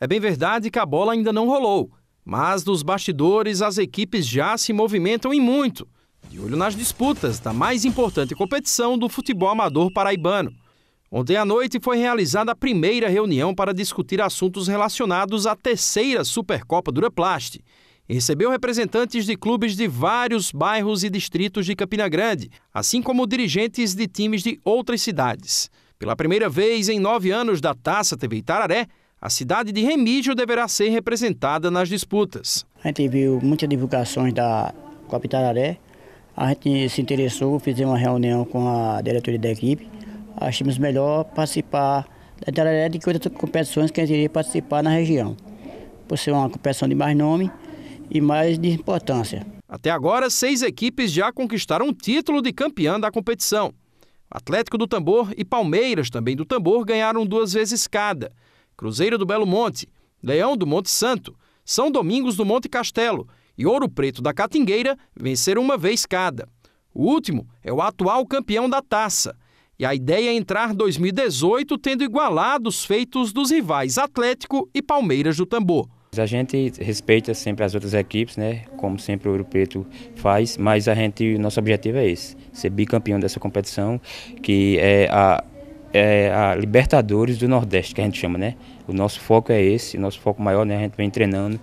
É bem verdade que a bola ainda não rolou, mas dos bastidores as equipes já se movimentam e muito, de olho nas disputas da mais importante competição do futebol amador paraibano. Ontem à noite foi realizada a primeira reunião para discutir assuntos relacionados à terceira Supercopa Duraplast. Recebeu representantes de clubes de vários bairros e distritos de Campina Grande, assim como dirigentes de times de outras cidades. Pela primeira vez em nove anos da Taça TV Itararé, a cidade de Remígio deverá ser representada nas disputas. A gente viu muitas divulgações da Copa Itararé, a gente se interessou, fizemos uma reunião com a diretoria da equipe, achamos melhor participar da Itararé do que outras competições que a gente iria participar na região, por ser uma competição de mais nome e mais de importância. Até agora, seis equipes já conquistaram o título de campeã da competição. Atlético do Tambor e Palmeiras, também do Tambor, ganharam duas vezes cada – Cruzeiro do Belo Monte, Leão do Monte Santo, São Domingos do Monte Castelo e Ouro Preto da Catingueira venceram uma vez cada. O último é o atual campeão da taça. E a ideia é entrar 2018 tendo igualado os feitos dos rivais Atlético e Palmeiras do Tambor. A gente respeita sempre as outras equipes, né? Como sempre o Ouro Preto faz, mas a gente, nosso objetivo é esse, ser bicampeão dessa competição, que é a é a Libertadores do Nordeste, que a gente chama, né? O nosso foco é esse, o nosso foco maior, né? A gente vem treinando,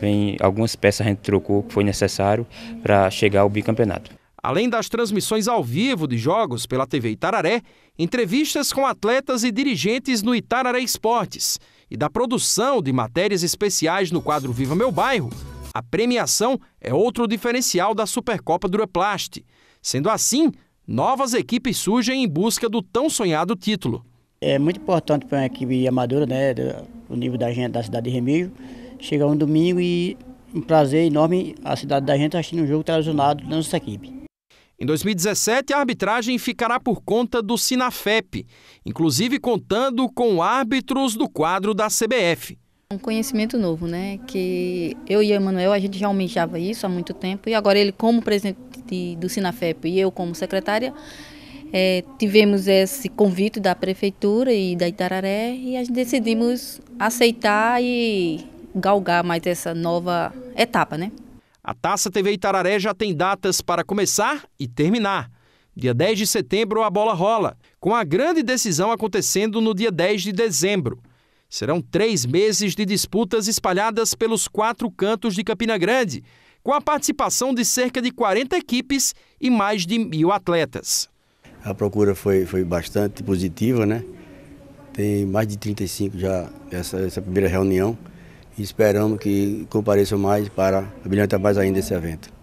vem algumas peças a gente trocou que foi necessário para chegar ao bicampeonato. Além das transmissões ao vivo de jogos pela TV Itararé, entrevistas com atletas e dirigentes no Itararé Esportes e da produção de matérias especiais no quadro Viva Meu Bairro, a premiação é outro diferencial da Supercopa Dureplast. Sendo assim, novas equipes surgem em busca do tão sonhado título. É muito importante para uma equipe amadora, né, o nível da gente da cidade de Remígio, chegar um domingo e um prazer enorme a cidade da gente assistindo um jogo tradicionado da nossa equipe. Em 2017, a arbitragem ficará por conta do Sinafep, inclusive contando com árbitros do quadro da CBF. Um conhecimento novo, né? Que eu e o Emanuel, a gente já almejava isso há muito tempo e agora ele como presidente de, do Sinafep e eu como secretária, é, tivemos esse convite da prefeitura e da Itararé e a gente decidimos aceitar e galgar mais essa nova etapa, né? A Taça TV Itararé já tem datas para começar e terminar. Dia 10 de setembro a bola rola, com a grande decisão acontecendo no dia 10 de dezembro. Serão três meses de disputas espalhadas pelos quatro cantos de Campina Grande, com a participação de cerca de 40 equipes e mais de mil atletas. A procura foi, foi bastante positiva, né? Tem mais de 35 já essa, essa primeira reunião e esperamos que compareçam mais para brilhantar mais ainda esse evento.